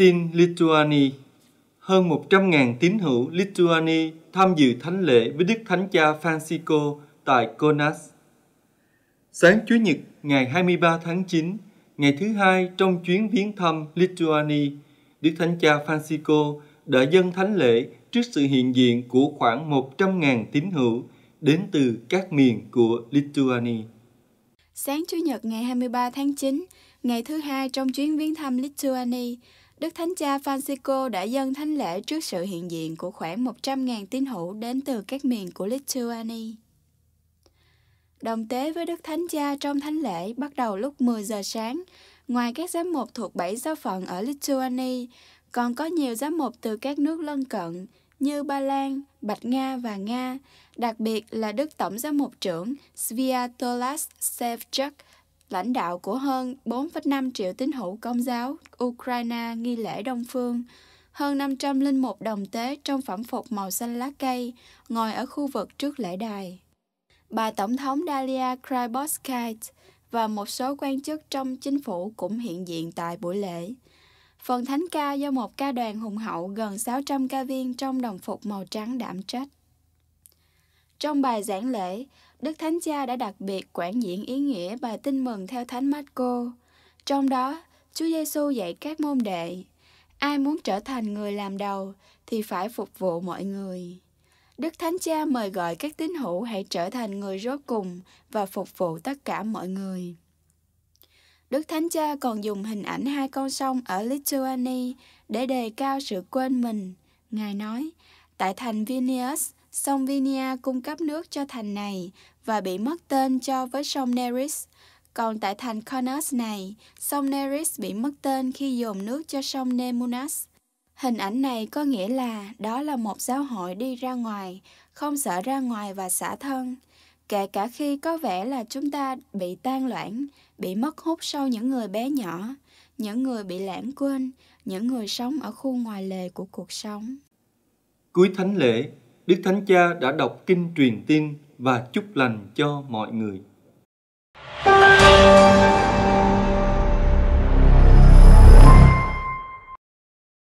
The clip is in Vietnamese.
tin Lituani. Hơn 100.000 tín hữu Lituani tham dự thánh lễ với Đức Thánh Cha Francisco tại Konas. Sáng Chủ nhật ngày 23 tháng 9, ngày thứ hai trong chuyến viếng thăm Lituani, Đức Thánh Cha Francisco đã dâng thánh lễ trước sự hiện diện của khoảng 100.000 tín hữu đến từ các miền của Lituani Sáng Chủ nhật ngày 23 tháng 9, ngày thứ hai trong chuyến viếng thăm Lituani Đức Thánh Cha Francisco đã dâng thánh lễ trước sự hiện diện của khoảng 100.000 tín hữu đến từ các miền của Lithuania. Đồng tế với Đức Thánh Cha trong thánh lễ bắt đầu lúc 10 giờ sáng, ngoài các giám mục thuộc 7 giáo phận ở Lithuania, còn có nhiều giám mục từ các nước lân cận như Ba Lan, Bạch Nga và Nga, đặc biệt là Đức Tổng giám mục trưởng Sviatolas Sevchuk lãnh đạo của hơn 4,5 triệu tín hữu công giáo Ukraine nghi lễ Đông Phương, hơn 500 linh mục đồng tế trong phẩm phục màu xanh lá cây ngồi ở khu vực trước lễ đài. Bà Tổng thống Dalia Kryboskyte và một số quan chức trong chính phủ cũng hiện diện tại buổi lễ. Phần thánh ca do một ca đoàn hùng hậu gần 600 ca viên trong đồng phục màu trắng đảm trách. Trong bài giảng lễ, Đức Thánh Cha đã đặc biệt quản diễn ý nghĩa bài tin mừng theo Thánh Marco. Trong đó, Chúa Giêsu dạy các môn đệ, ai muốn trở thành người làm đầu thì phải phục vụ mọi người. Đức Thánh Cha mời gọi các tín hữu hãy trở thành người rốt cùng và phục vụ tất cả mọi người. Đức Thánh Cha còn dùng hình ảnh hai con sông ở Lithuania để đề cao sự quên mình. Ngài nói, tại thành Vilnius, Sông Vinia cung cấp nước cho thành này và bị mất tên cho với sông Neris. Còn tại thành Conus này, sông Neris bị mất tên khi dồn nước cho sông Nemunas. Hình ảnh này có nghĩa là đó là một giáo hội đi ra ngoài, không sợ ra ngoài và xả thân. Kể cả khi có vẻ là chúng ta bị tan loãng, bị mất hút sau những người bé nhỏ, những người bị lãng quên, những người sống ở khu ngoài lề của cuộc sống. Cuối thánh lễ, Đức Thánh Cha đã đọc kinh truyền tin và chúc lành cho mọi người.